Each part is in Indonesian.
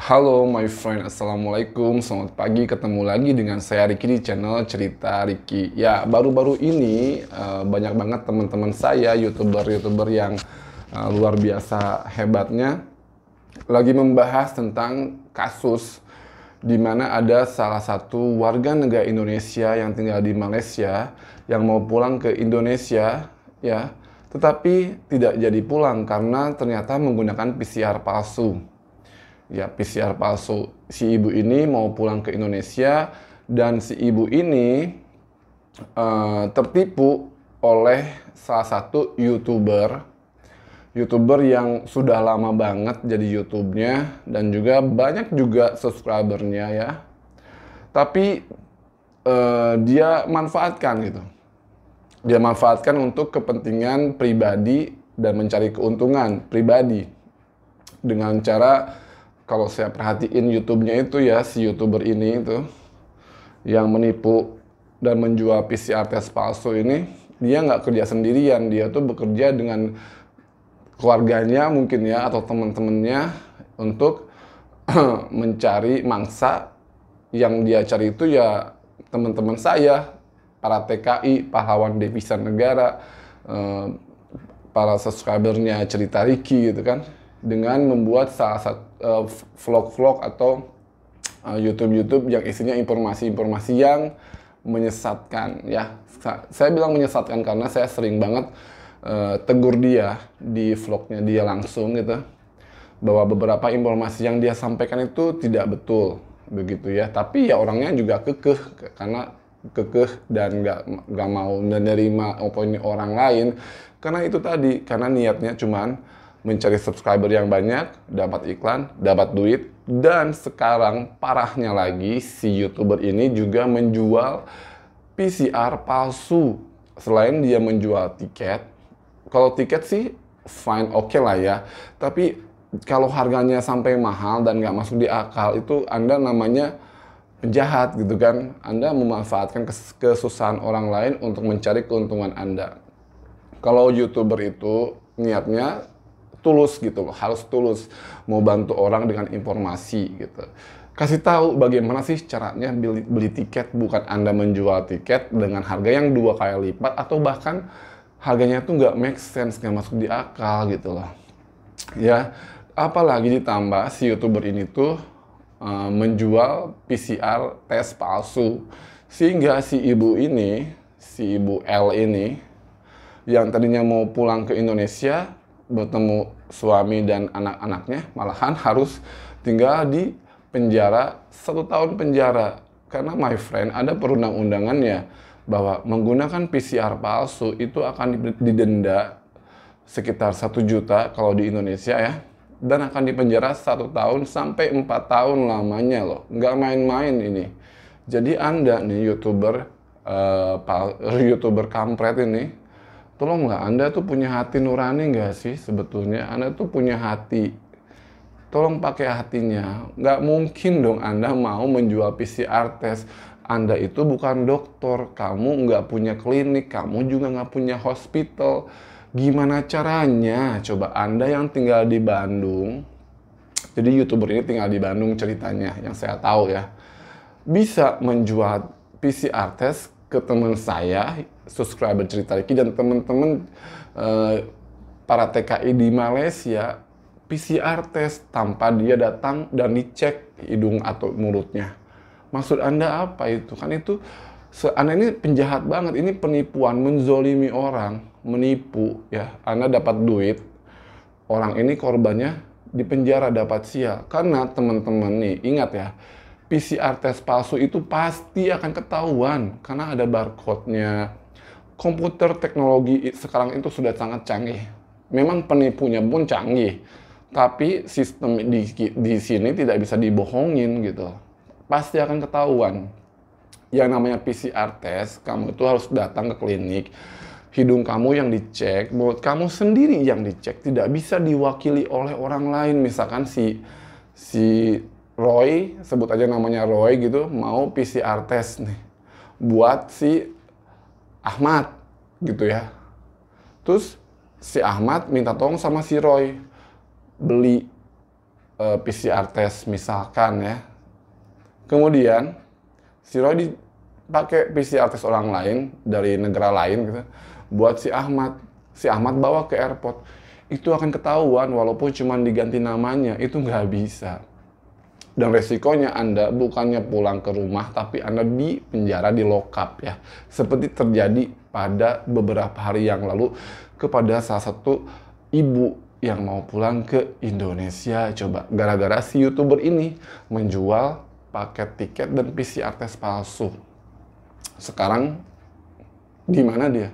Halo my friend, Assalamualaikum, selamat pagi, ketemu lagi dengan saya Riki di channel Cerita Riki Ya, baru-baru ini eh, banyak banget teman-teman saya, youtuber-youtuber yang eh, luar biasa hebatnya Lagi membahas tentang kasus di mana ada salah satu warga negara Indonesia yang tinggal di Malaysia yang mau pulang ke Indonesia ya tetapi tidak jadi pulang karena ternyata menggunakan PCR palsu ya PCR palsu si ibu ini mau pulang ke Indonesia dan si ibu ini uh, tertipu oleh salah satu youtuber youtuber yang sudah lama banget jadi youtubenya dan juga banyak juga subscribernya ya. Tapi uh, dia manfaatkan gitu. Dia manfaatkan untuk kepentingan pribadi dan mencari keuntungan pribadi dengan cara kalau saya perhatiin YouTube-nya itu ya si youtuber ini itu yang menipu dan menjual PCR tes palsu ini dia nggak kerja sendirian dia tuh bekerja dengan keluarganya mungkin ya atau teman-temannya untuk mencari mangsa yang dia cari itu ya teman-teman saya para TKI pahlawan devisa negara eh, para subscribernya cerita Riki gitu kan dengan membuat salah satu Eh, vlog-vlog uh, atau eh, YouTube-YouTube uh, yang isinya informasi-informasi yang menyesatkan ya saya bilang menyesatkan karena saya sering banget uh, tegur dia di vlognya dia langsung gitu bahwa beberapa informasi yang dia sampaikan itu tidak betul begitu ya tapi ya orangnya juga kekeh karena kekeh dan nggak nggak mau menerima opini orang lain karena itu tadi karena niatnya cuman mencari subscriber yang banyak, dapat iklan, dapat duit, dan sekarang parahnya lagi si YouTuber ini juga menjual PCR palsu. Selain dia menjual tiket, kalau tiket sih fine oke okay lah ya, tapi kalau harganya sampai mahal dan nggak masuk di akal itu Anda namanya penjahat gitu kan. Anda memanfaatkan kesusahan orang lain untuk mencari keuntungan Anda. Kalau YouTuber itu niatnya tulus gitu loh, harus tulus mau bantu orang dengan informasi gitu. Kasih tahu bagaimana sih caranya beli, beli tiket, bukan Anda menjual tiket dengan harga yang dua kali lipat atau bahkan harganya tuh nggak make sense, nggak masuk di akal gitu loh. Ya, apalagi ditambah si youtuber ini tuh uh, menjual PCR tes palsu sehingga si ibu ini, si ibu L ini yang tadinya mau pulang ke Indonesia bertemu suami dan anak-anaknya malahan harus tinggal di penjara satu tahun penjara karena my friend ada perundang-undangannya bahwa menggunakan PCR palsu itu akan didenda sekitar satu juta kalau di Indonesia ya dan akan dipenjara satu tahun sampai empat tahun lamanya loh nggak main-main ini jadi anda nih youtuber uh, youtuber kampret ini tolonglah Anda tuh punya hati nurani nggak sih sebetulnya? Anda tuh punya hati. Tolong pakai hatinya. Nggak mungkin dong Anda mau menjual PCR test. Anda itu bukan dokter, kamu nggak punya klinik, kamu juga nggak punya hospital. Gimana caranya? Coba Anda yang tinggal di Bandung, jadi youtuber ini tinggal di Bandung ceritanya, yang saya tahu ya, bisa menjual PCR test ke teman saya subscriber cerita Riki dan teman-teman uh, para TKI di Malaysia PCR test tanpa dia datang dan dicek hidung atau mulutnya. Maksud Anda apa itu? Kan itu anda ini penjahat banget, ini penipuan, menzolimi orang, menipu ya. Anda dapat duit, orang ini korbannya di penjara dapat sia. Karena teman-teman nih, ingat ya, PCR test palsu itu pasti akan ketahuan karena ada barcode-nya. Komputer teknologi sekarang itu sudah sangat canggih. Memang penipunya pun canggih, tapi sistem di, di sini tidak bisa dibohongin gitu. Pasti akan ketahuan. Yang namanya PCR test, kamu itu harus datang ke klinik. Hidung kamu yang dicek, mulut kamu sendiri yang dicek, tidak bisa diwakili oleh orang lain. Misalkan si si Roy, sebut aja namanya Roy gitu, mau PCR test nih buat si Ahmad gitu ya. Terus si Ahmad minta tolong sama si Roy beli e, PCR test misalkan ya. Kemudian si Roy dipakai PCR test orang lain dari negara lain gitu buat si Ahmad. Si Ahmad bawa ke airport. Itu akan ketahuan walaupun cuma diganti namanya, itu nggak bisa dan resikonya Anda bukannya pulang ke rumah tapi Anda di penjara di lokap ya. Seperti terjadi pada beberapa hari yang lalu kepada salah satu ibu yang mau pulang ke Indonesia coba gara-gara si YouTuber ini menjual paket tiket dan PCR tes palsu. Sekarang di mana dia?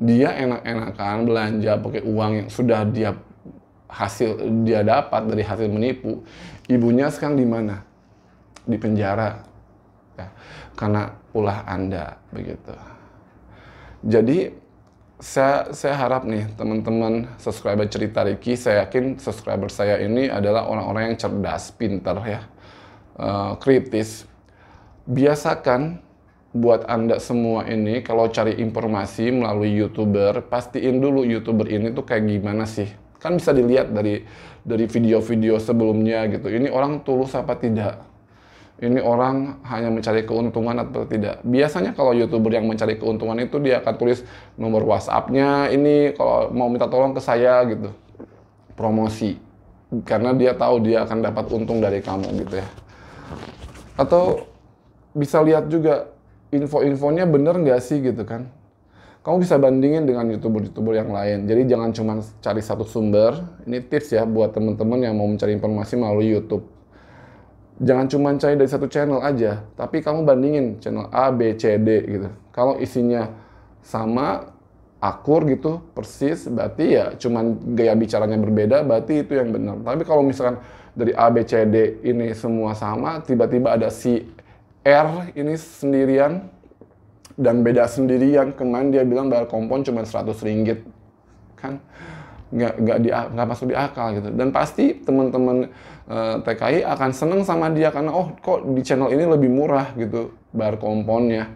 Dia enak-enakan belanja pakai uang yang sudah dia hasil dia dapat dari hasil menipu, ibunya sekarang di mana? Di penjara. Ya, karena ulah Anda begitu. Jadi saya, saya harap nih teman-teman subscriber cerita Ricky, saya yakin subscriber saya ini adalah orang-orang yang cerdas, pinter ya, uh, kritis. Biasakan buat anda semua ini kalau cari informasi melalui youtuber, pastiin dulu youtuber ini tuh kayak gimana sih Kan bisa dilihat dari dari video-video sebelumnya gitu. Ini orang tulus apa tidak? Ini orang hanya mencari keuntungan atau tidak? Biasanya kalau youtuber yang mencari keuntungan itu dia akan tulis nomor whatsappnya Ini kalau mau minta tolong ke saya gitu. Promosi. Karena dia tahu dia akan dapat untung dari kamu gitu ya. Atau bisa lihat juga info-infonya bener nggak sih gitu kan? kamu bisa bandingin dengan youtuber-youtuber yang lain. Jadi jangan cuma cari satu sumber. Ini tips ya buat teman-teman yang mau mencari informasi melalui YouTube. Jangan cuma cari dari satu channel aja, tapi kamu bandingin channel A, B, C, D gitu. Kalau isinya sama, akur gitu, persis, berarti ya cuman gaya bicaranya berbeda, berarti itu yang benar. Tapi kalau misalkan dari A, B, C, D ini semua sama, tiba-tiba ada si R ini sendirian, dan beda sendiri yang kemarin dia bilang bayar kompon cuma 100 ringgit kan nggak nggak di nggak masuk di akal gitu dan pasti teman-teman uh, eh, TKI akan seneng sama dia karena oh kok di channel ini lebih murah gitu bayar komponnya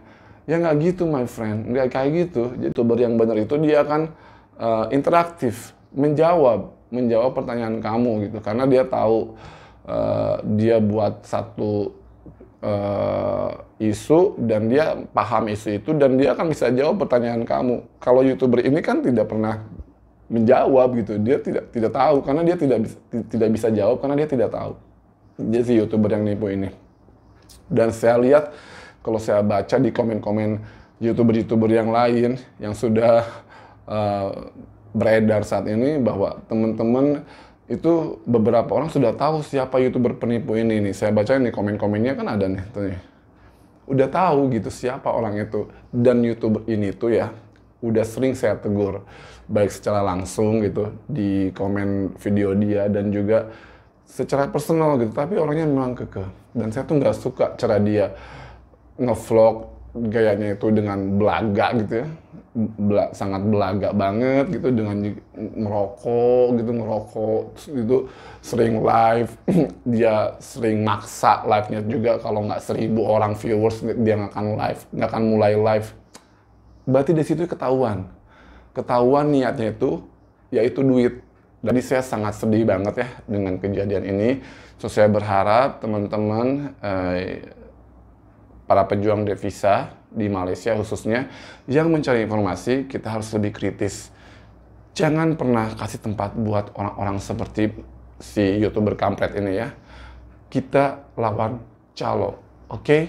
ya nggak gitu my friend nggak kayak gitu youtuber yang benar itu dia akan uh, interaktif menjawab menjawab pertanyaan kamu gitu karena dia tahu uh, dia buat satu uh, isu dan dia paham isu itu dan dia akan bisa jawab pertanyaan kamu. Kalau youtuber ini kan tidak pernah menjawab gitu, dia tidak tidak tahu karena dia tidak bisa tidak bisa jawab karena dia tidak tahu. Dia si youtuber yang nipu ini. Dan saya lihat kalau saya baca di komen-komen youtuber-youtuber yang lain yang sudah uh, beredar saat ini bahwa teman-teman itu beberapa orang sudah tahu siapa youtuber penipu ini nih. Saya baca nih komen-komennya kan ada nih. Tuh Udah tahu gitu siapa orang itu dan youtuber ini tuh ya udah sering saya tegur baik secara langsung gitu di komen video dia dan juga secara personal gitu tapi orangnya memang keke dan saya tuh nggak suka cara dia ngevlog gayanya itu dengan belaga gitu ya bela, sangat belaga banget gitu dengan merokok gitu merokok itu sering live dia sering maksa live nya juga kalau nggak seribu orang viewers dia nggak akan live nggak akan mulai live berarti dari situ ketahuan ketahuan niatnya itu yaitu duit jadi saya sangat sedih banget ya dengan kejadian ini so saya berharap teman-teman eh, para pejuang devisa di Malaysia khususnya yang mencari informasi kita harus lebih kritis. Jangan pernah kasih tempat buat orang-orang seperti si youtuber kampret ini ya. Kita lawan calo, oke? Okay?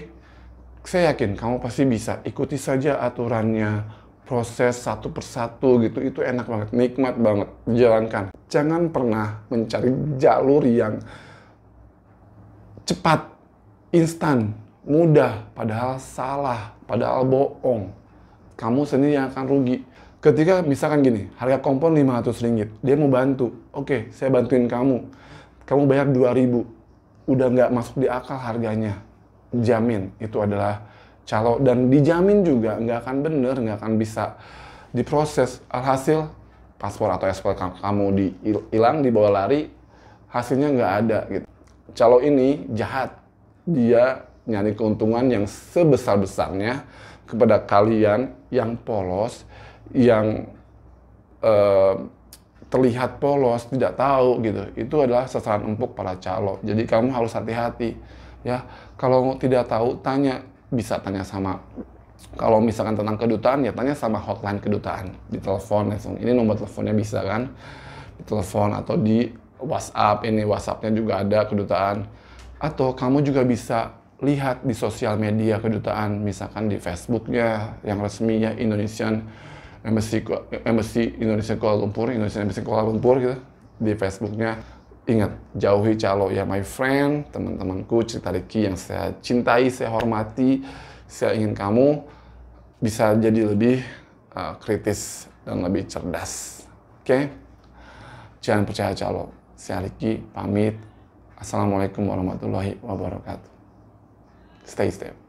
Saya yakin kamu pasti bisa. Ikuti saja aturannya, proses satu persatu gitu itu enak banget nikmat banget jalankan jangan pernah mencari jalur yang cepat instan mudah, padahal salah, padahal bohong. Kamu sendiri yang akan rugi. Ketika misalkan gini, harga kompon 500 ringgit, dia mau bantu. Oke, okay, saya bantuin kamu. Kamu bayar 2000. Udah nggak masuk di akal harganya. Jamin, itu adalah calo. Dan dijamin juga nggak akan bener, nggak akan bisa diproses. Alhasil, paspor atau SPL kamu hilang, dibawa lari, hasilnya nggak ada gitu. Calo ini jahat. Dia nyari keuntungan yang sebesar-besarnya kepada kalian yang polos, yang eh, terlihat polos, tidak tahu gitu. Itu adalah sasaran empuk para calo. Jadi kamu harus hati-hati ya. Kalau tidak tahu tanya, bisa tanya sama kalau misalkan tentang kedutaan ya tanya sama hotline kedutaan di telepon langsung. Ya. Ini nomor teleponnya bisa kan? Di telepon atau di WhatsApp ini WhatsAppnya juga ada kedutaan atau kamu juga bisa lihat di sosial media kedutaan, misalkan di Facebooknya yang resminya Indonesian Embassy, Embassy Indonesia Kuala Lumpur, Indonesia Embassy Kuala Lumpur gitu, di Facebooknya. Ingat, jauhi calo ya my friend, teman-temanku, cerita Ricky yang saya cintai, saya hormati, saya ingin kamu bisa jadi lebih uh, kritis dan lebih cerdas. Oke? Okay? Jangan percaya calo. Saya Ricky pamit. Assalamualaikum warahmatullahi wabarakatuh. stays there.